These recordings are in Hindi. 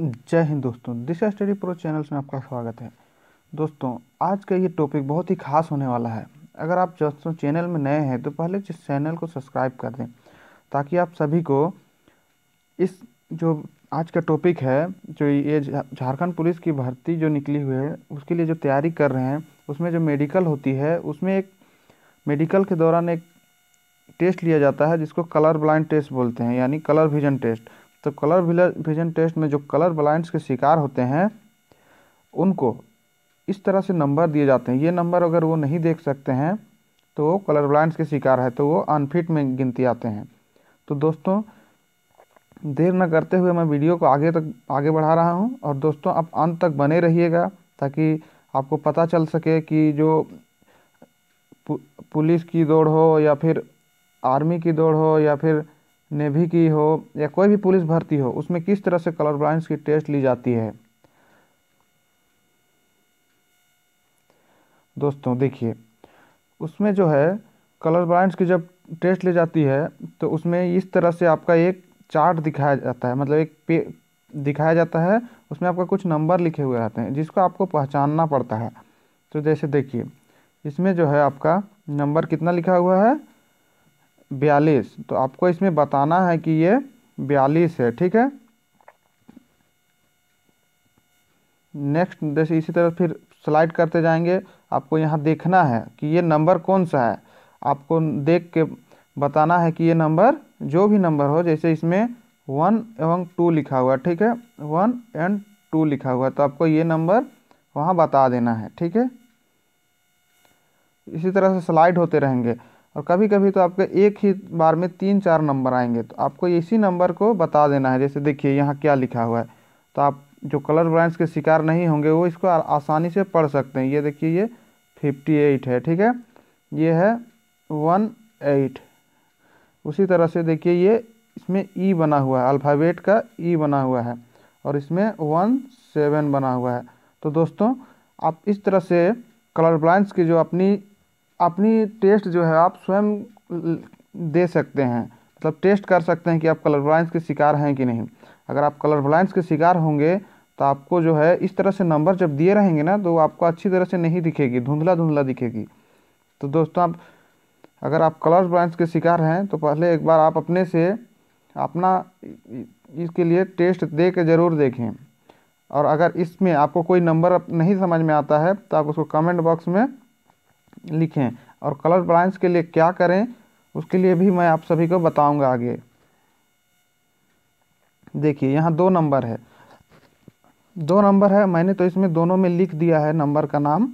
जय हिंद दोस्तों दिशा स्टडी प्रो चैनल्स में आपका स्वागत है दोस्तों आज का ये टॉपिक बहुत ही खास होने वाला है अगर आप दोस्तों चैनल में नए हैं तो पहले इस चैनल को सब्सक्राइब कर दें ताकि आप सभी को इस जो आज का टॉपिक है जो ये झारखंड पुलिस की भर्ती जो निकली हुई है उसके लिए जो तैयारी कर रहे हैं उसमें जो मेडिकल होती है उसमें एक मेडिकल के दौरान एक टेस्ट लिया जाता है जिसको कलर ब्लाइंड टेस्ट बोलते हैं यानी कलर विजन टेस्ट तो कलर विजन टेस्ट में जो कलर ब्लाइंड्स के शिकार होते हैं उनको इस तरह से नंबर दिए जाते हैं ये नंबर अगर वो नहीं देख सकते हैं तो वो कलर ब्लाइंड्स के शिकार है तो वो अनफिट में गिनती आते हैं तो दोस्तों देर न करते हुए मैं वीडियो को आगे तक आगे बढ़ा रहा हूँ और दोस्तों आप अंत तक बने रहिएगा ताकि आपको पता चल सके कि जो पुलिस की दौड़ हो या फिर आर्मी की दौड़ हो या फिर नेवी की हो या कोई भी पुलिस भर्ती हो उसमें किस तरह से कलर ब्लाइंड की टेस्ट ली जाती है दोस्तों देखिए उसमें जो है कलर ब्लाइंड की जब टेस्ट ली जाती है तो उसमें इस तरह से आपका एक चार्ट दिखाया जाता है मतलब एक पे दिखाया जाता है उसमें आपका कुछ नंबर लिखे हुए रहते हैं जिसको आपको पहचानना पड़ता है तो जैसे देखिए इसमें जो है आपका नंबर कितना लिखा हुआ है बयालीस तो आपको इसमें बताना है कि ये बयालीस है ठीक है नेक्स्ट जैसे इसी तरह फिर स्लाइड करते जाएंगे आपको यहाँ देखना है कि ये नंबर कौन सा है आपको देख के बताना है कि ये नंबर जो भी नंबर हो जैसे इसमें वन एवं टू लिखा हुआ है ठीक है वन एंड टू लिखा हुआ है तो आपको ये नंबर वहाँ बता देना है ठीक है इसी तरह से स्लाइड होते रहेंगे और कभी कभी तो आपके एक ही बार में तीन चार नंबर आएंगे तो आपको इसी नंबर को बता देना है जैसे देखिए यहाँ क्या लिखा हुआ है तो आप जो कलर ब्रांड्स के शिकार नहीं होंगे वो इसको आसानी से पढ़ सकते हैं ये देखिए ये फिफ्टी एट है ठीक है ये है वन एट उसी तरह से देखिए ये इसमें ई e बना हुआ है अल्फ़ाबेट का ई e बना हुआ है और इसमें वन सेवन बना हुआ है तो दोस्तों आप इस तरह से कलर ब्लाइंड्स की जो अपनी अपनी टेस्ट जो है आप स्वयं दे सकते हैं मतलब टेस्ट कर सकते हैं कि आप कलर ब्लाइंस के शिकार हैं कि नहीं अगर आप कलर ब्लाइंस के शिकार होंगे तो आपको जो है इस तरह से नंबर जब दिए रहेंगे ना तो आपको अच्छी तरह से नहीं दिखेगी धुंधला धुंधला दिखेगी तो दोस्तों आप अगर आप कलर ब्लाइंस के शिकार हैं तो पहले एक बार आप अपने से अपना इसके लिए टेस्ट दे के ज़रूर देखें और अगर इसमें आपको कोई नंबर नहीं समझ में आता है तो आप उसको कमेंट बॉक्स में लिखें और कलर ब्लाइंस के लिए क्या करें उसके लिए भी मैं आप सभी को बताऊंगा आगे देखिए यहाँ दो नंबर है दो नंबर है मैंने तो इसमें दोनों में लिख दिया है नंबर का नाम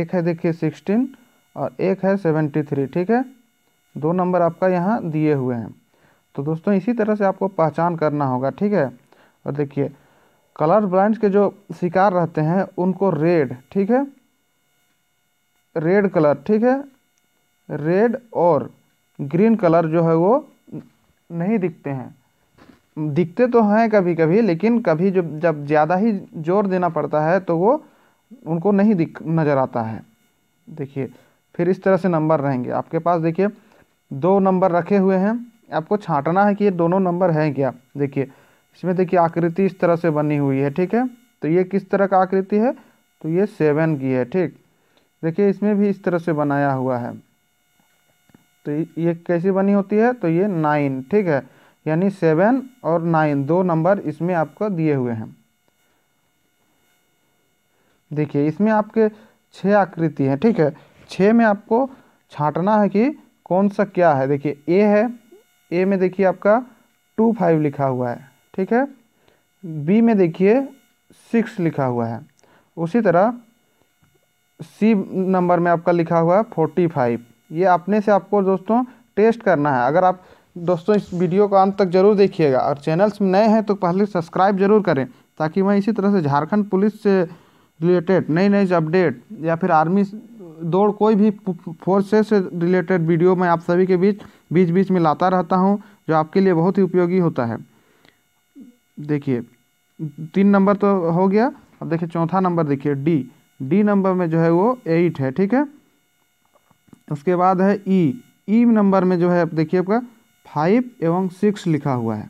एक है देखिए सिक्सटीन और एक है सेवेंटी थ्री ठीक है दो नंबर आपका यहाँ दिए हुए हैं तो दोस्तों इसी तरह से आपको पहचान करना होगा ठीक है और देखिए कलर ब्लाइंड के जो शिकार रहते हैं उनको रेड ठीक है रेड कलर ठीक है रेड और ग्रीन कलर जो है वो नहीं दिखते हैं दिखते तो हैं कभी कभी लेकिन कभी जब जब ज़्यादा ही जोर देना पड़ता है तो वो उनको नहीं दिख नज़र आता है देखिए फिर इस तरह से नंबर रहेंगे आपके पास देखिए दो नंबर रखे हुए हैं आपको छांटना है कि ये दोनों नंबर हैं क्या देखिए इसमें देखिए आकृति इस तरह से बनी हुई है ठीक है तो ये किस तरह का आकृति है तो ये सेवन की है ठीक देखिए इसमें भी इस तरह से बनाया हुआ है तो ये कैसी बनी होती है तो ये नाइन ठीक है यानी सेवन और नाइन दो नंबर इसमें आपको दिए हुए हैं देखिए इसमें आपके छः आकृति हैं ठीक है छः में आपको छांटना है कि कौन सा क्या है देखिए ए है ए में देखिए आपका टू फाइव लिखा हुआ है ठीक है बी में देखिए सिक्स लिखा हुआ है उसी तरह सी नंबर में आपका लिखा हुआ है फोर्टी फाइव ये अपने से आपको दोस्तों टेस्ट करना है अगर आप दोस्तों इस वीडियो को अंत तक जरूर देखिएगा और चैनल्स में नए हैं तो पहले सब्सक्राइब जरूर करें ताकि मैं इसी तरह से झारखंड पुलिस से रिलेटेड नई नई अपडेट या फिर आर्मी दौड़ कोई भी फोर्सेस से रिलेटेड वीडियो मैं आप सभी के बीच बीच बीच में लाता रहता हूँ जो आपके लिए बहुत ही उपयोगी होता है देखिए तीन नंबर तो हो गया अब देखिए चौथा नंबर देखिए डी डी नंबर में जो है वो एट है ठीक है उसके बाद है ई e। ई e नंबर में जो है अब देखिए आपका फाइव एवं सिक्स लिखा हुआ है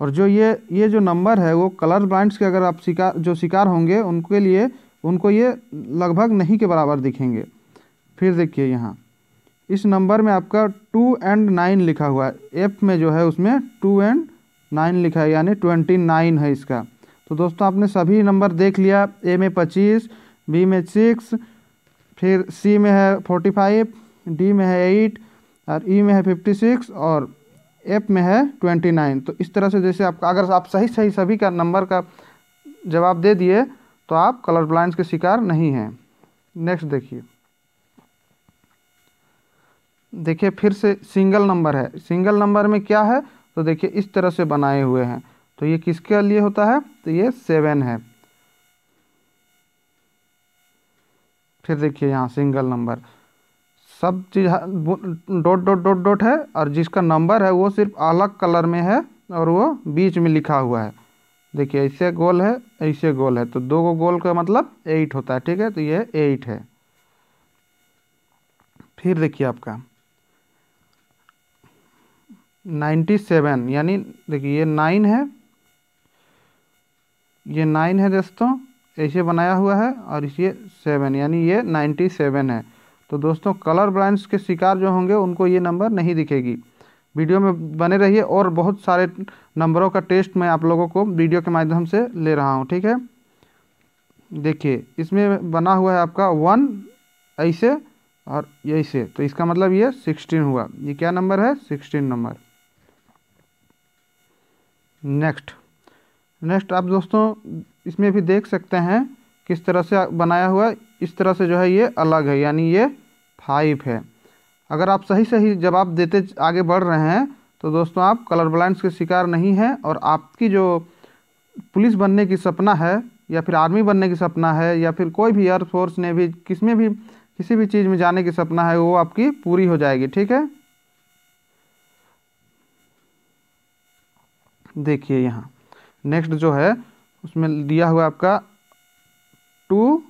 और जो ये ये जो नंबर है वो कलर ब्लाइंड्स के अगर आप शिकार जो शिकार होंगे उनके लिए उनको ये लगभग नहीं के बराबर दिखेंगे फिर देखिए यहाँ इस नंबर में आपका टू एंड नाइन लिखा हुआ है एफ में जो है उसमें टू एंड नाइन लिखा है यानी ट्वेंटी नाइन है इसका तो दोस्तों आपने सभी नंबर देख लिया ए में पच्चीस बी में सिक्स फिर सी में है फोर्टी फाइव डी में है एट और ई e में है फिफ्टी सिक्स और एफ में है ट्वेंटी नाइन तो इस तरह से जैसे आप अगर आप सही सही सभी का नंबर का जवाब दे दिए तो आप कलर ब्लाइंड के शिकार नहीं हैं नेक्स्ट देखिए देखिए फिर से सिंगल नंबर है सिंगल नंबर में क्या है तो देखिए इस तरह से बनाए हुए हैं तो ये किसके लिए होता है तो ये सेवन है फिर देखिए यहाँ सिंगल नंबर सब चीज़ हाँ, डॉट डॉट डॉट डॉट है और जिसका नंबर है वो सिर्फ अलग कलर में है और वो बीच में लिखा हुआ है देखिए ऐसे गोल है ऐसे गोल है तो दो गो गोल का मतलब एट होता है ठीक है तो ये एट है फिर देखिए आपका नाइन्टी सेवन यानी देखिए ये नाइन है ये नाइन है दोस्तों ऐसे बनाया हुआ है और ये सेवन यानी ये नाइन्टी सेवन है तो दोस्तों कलर ब्लाइंड के शिकार जो होंगे उनको ये नंबर नहीं दिखेगी वीडियो में बने रहिए और बहुत सारे नंबरों का टेस्ट मैं आप लोगों को वीडियो के माध्यम से ले रहा हूँ ठीक है देखिए इसमें बना हुआ है आपका वन ऐसे और से तो इसका मतलब ये सिक्सटीन हुआ ये क्या नंबर है सिक्सटीन नंबर नेक्स्ट नेक्स्ट आप दोस्तों इसमें भी देख सकते हैं किस तरह से बनाया हुआ इस तरह से जो है ये अलग है यानी ये फाइव है अगर आप सही सही जवाब देते आगे बढ़ रहे हैं तो दोस्तों आप कलर ब्लाइंड के शिकार नहीं हैं और आपकी जो पुलिस बनने की सपना है या फिर आर्मी बनने की सपना है या फिर कोई भी एयर फोर्स ने भी किस में भी किसी भी चीज़ में जाने की सपना है वो आपकी पूरी हो जाएगी ठीक है देखिए यहाँ नेक्स्ट जो है उसमें दिया हुआ आपका टू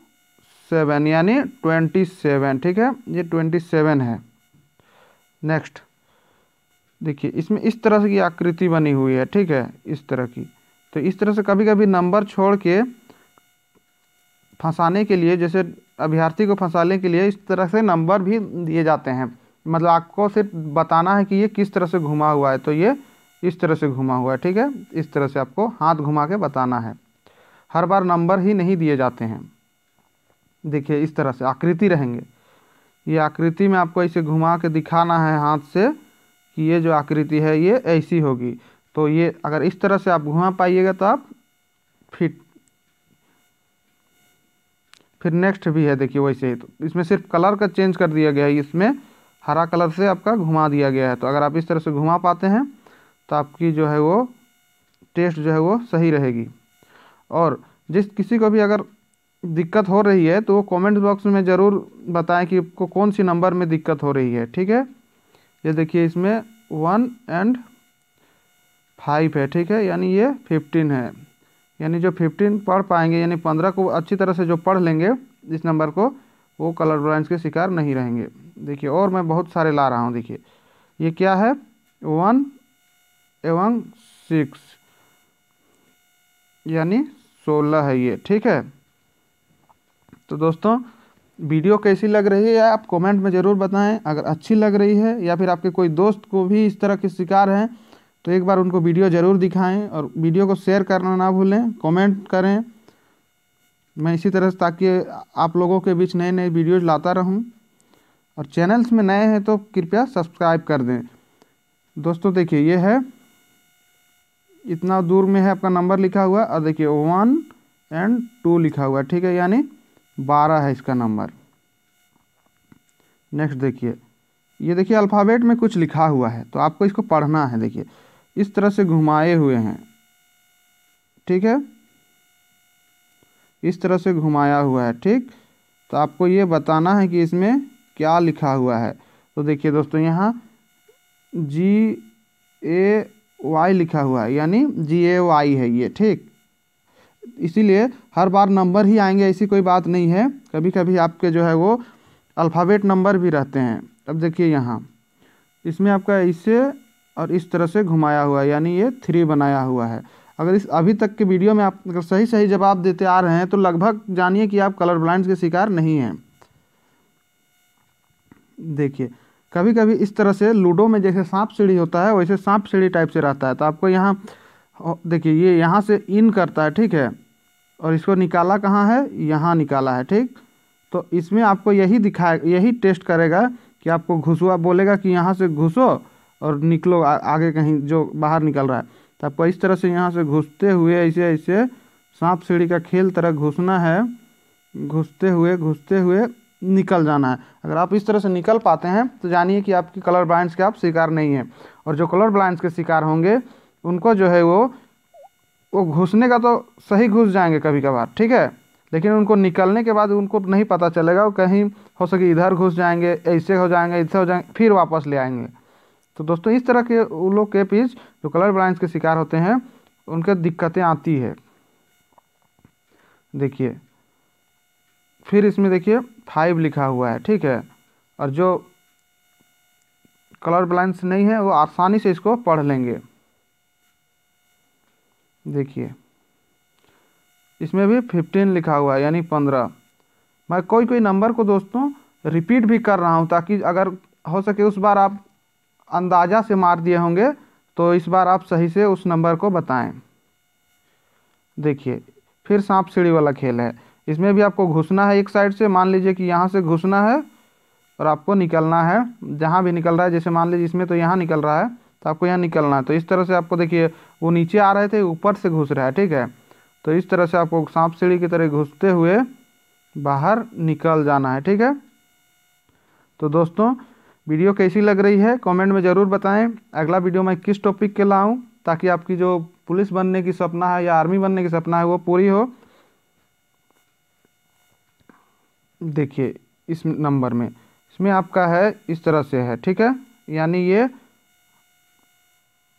सेवन यानी ट्वेंटी सेवन ठीक है ये ट्वेंटी सेवन है नेक्स्ट देखिए इसमें इस तरह से की आकृति बनी हुई है ठीक है इस तरह की तो इस तरह से कभी कभी नंबर छोड़ के फंसाने के लिए जैसे अभ्यर्थी को फंसाने के लिए इस तरह से नंबर भी दिए जाते हैं मतलब आपको सिर्फ बताना है कि ये किस तरह से घुमा हुआ है तो ये इस तरह से घुमा हुआ है ठीक है इस तरह से आपको हाथ घुमा के बताना है हर बार नंबर ही नहीं दिए जाते हैं देखिए इस तरह से आकृति रहेंगे ये आकृति में आपको ऐसे घुमा के दिखाना है हाथ से कि ये जो आकृति है ये ऐसी होगी तो ये अगर इस तरह से आप घुमा पाइएगा तो आप फिट फिर नेक्स्ट भी है देखिए वैसे ही तो इसमें सिर्फ कलर का चेंज कर दिया गया है इसमें हरा कलर से आपका घुमा दिया गया है तो अगर आप इस तरह से घुमा पाते हैं तो आपकी जो है वो टेस्ट जो है वो सही रहेगी और जिस किसी को भी अगर दिक्कत हो रही है तो वो कमेंट बॉक्स में ज़रूर बताएं कि आपको कौन सी नंबर में दिक्कत हो रही है ठीक है ये देखिए इसमें वन एंड फाइव है ठीक है यानी ये फिफ्टीन है यानी जो फिफ्टीन पढ़ पाएंगे यानी पंद्रह को अच्छी तरह से जो पढ़ लेंगे इस नंबर को वो कलर ब्लाइंस के शिकार नहीं रहेंगे देखिए और मैं बहुत सारे ला रहा हूँ देखिए ये क्या है वन एवं सिक्स यानी सोलह है ये ठीक है तो दोस्तों वीडियो कैसी लग रही है आप कमेंट में ज़रूर बताएं अगर अच्छी लग रही है या फिर आपके कोई दोस्त को भी इस तरह के शिकार हैं तो एक बार उनको वीडियो ज़रूर दिखाएं और वीडियो को शेयर करना ना भूलें कमेंट करें मैं इसी तरह से ताकि आप लोगों के बीच नए नए वीडियोज लाता रहूं और चैनल्स में नए हैं तो कृपया सब्सक्राइब कर दें दोस्तों देखिए ये है इतना दूर में है आपका नंबर लिखा हुआ और देखिए वन एंड टू लिखा हुआ ठीक है यानी बारह है इसका नंबर नेक्स्ट देखिए ये देखिए अल्फ़ाबेट में कुछ लिखा हुआ है तो आपको इसको पढ़ना है देखिए इस तरह से घुमाए हुए हैं ठीक है इस तरह से घुमाया हुआ है ठीक तो आपको ये बताना है कि इसमें क्या लिखा हुआ है तो देखिए दोस्तों यहाँ जी ए वाई लिखा हुआ है यानी जी ए वाई है ये ठीक इसीलिए हर बार नंबर ही आएंगे ऐसी कोई बात नहीं है कभी कभी आपके जो है वो अल्फ़ाबेट नंबर भी रहते हैं अब देखिए यहाँ इसमें आपका इसे और इस तरह से घुमाया हुआ है यानी ये थ्री बनाया हुआ है अगर इस अभी तक के वीडियो में आप अगर सही सही जवाब देते आ रहे हैं तो लगभग जानिए कि आप कलर ब्लाइंड के शिकार नहीं हैं देखिए कभी कभी इस तरह से लूडो में जैसे सांप सीढ़ी होता है वैसे सांप सीढ़ी टाइप से रहता है तो आपको यहाँ देखिए ये यहाँ से इन करता है ठीक है और इसको निकाला कहाँ है यहाँ निकाला है ठीक तो इसमें आपको यही दिखाए यही टेस्ट करेगा कि आपको घुसुआ बोलेगा कि यहाँ से घुसो और निकलो आ, आगे कहीं जो बाहर निकल रहा है तो आपको इस तरह से यहाँ से घुसते हुए ऐसे ऐसे सांप सीढ़ी का खेल तरह घुसना है घुसते हुए घुसते हुए निकल जाना है अगर आप इस तरह से निकल पाते हैं तो जानिए कि आपकी कलर ब्लाइंड्स के आप शिकार नहीं हैं और जो कलर ब्लाइंड्स के शिकार होंगे उनको जो है वो वो घुसने का तो सही घुस जाएंगे कभी कभार ठीक है लेकिन उनको निकलने के बाद उनको नहीं पता चलेगा वो कहीं हो सके इधर घुस जाएंगे ऐसे हो जाएंगे इधर हो जाएंगे फिर वापस ले आएंगे तो दोस्तों इस तरह के उन लोग के पीस जो कलर ब्लाइंड्स के शिकार होते हैं उनके दिक्कतें आती है देखिए फिर इसमें देखिए फाइव लिखा हुआ है ठीक है और जो कलर ब्लाइंड्स नहीं है वो आसानी से इसको पढ़ लेंगे देखिए इसमें भी फिफ्टीन लिखा हुआ है यानी पंद्रह मैं कोई कोई नंबर को दोस्तों रिपीट भी कर रहा हूँ ताकि अगर हो सके उस बार आप अंदाज़ा से मार दिए होंगे तो इस बार आप सही से उस नंबर को बताएं देखिए फिर सांप सीढ़ी वाला खेल है इसमें भी आपको घुसना है एक साइड से मान लीजिए कि यहाँ से घुसना है और आपको निकलना है जहाँ भी निकल रहा है जैसे मान लीजिए इसमें तो यहाँ निकल रहा है तो आपको यहाँ निकलना है तो इस तरह से आपको देखिए वो नीचे आ रहे थे ऊपर से घुस रहा है ठीक है तो इस तरह से आपको सांप सीढ़ी की तरह घुसते हुए बाहर निकल जाना है ठीक है तो दोस्तों वीडियो कैसी लग रही है कमेंट में ज़रूर बताएं अगला वीडियो मैं किस टॉपिक के लाऊं ताकि आपकी जो पुलिस बनने की सपना है या आर्मी बनने की सपना है वो पूरी हो देखिए इस नंबर में इसमें आपका है इस तरह से है ठीक है यानी ये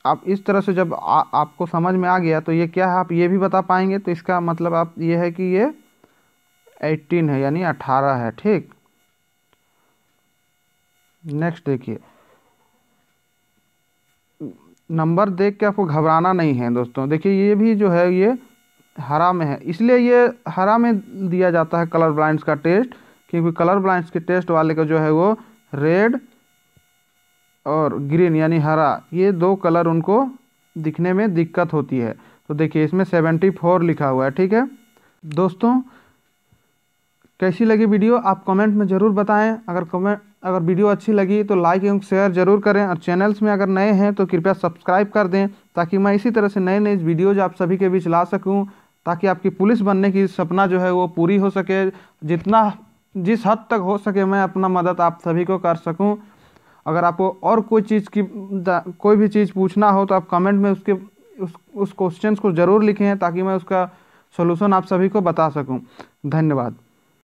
आप इस तरह से जब आ, आपको समझ में आ गया तो ये क्या है आप ये भी बता पाएंगे तो इसका मतलब आप ये है कि ये एट्टीन है यानी अट्ठारह है ठीक नेक्स्ट देखिए नंबर देख के आपको घबराना नहीं है दोस्तों देखिए ये भी जो है ये हरा में है इसलिए ये हरा में दिया जाता है कलर ब्लाइंड्स का टेस्ट क्योंकि कलर ब्लाइंड्स के टेस्ट वाले का जो है वो रेड और ग्रीन यानी हरा ये दो कलर उनको दिखने में दिक्कत होती है तो देखिए इसमें सेवेंटी फोर लिखा हुआ है ठीक है दोस्तों कैसी लगी वीडियो आप कमेंट में ज़रूर बताएं अगर कमेंट अगर वीडियो अच्छी लगी तो लाइक एवं शेयर जरूर करें और चैनल्स में अगर नए हैं तो कृपया सब्सक्राइब कर दें ताकि मैं इसी तरह से नए नए वीडियोज आप सभी के बीच ला सकूँ ताकि आपकी पुलिस बनने की सपना जो है वो पूरी हो सके जितना जिस हद तक हो सके मैं अपना मदद आप सभी को कर सकूं अगर आपको और कोई चीज़ की कोई भी चीज़ पूछना हो तो आप कमेंट में उसके उस उस क्वेश्चन को ज़रूर लिखें ताकि मैं उसका सोल्यूशन आप सभी को बता सकूं धन्यवाद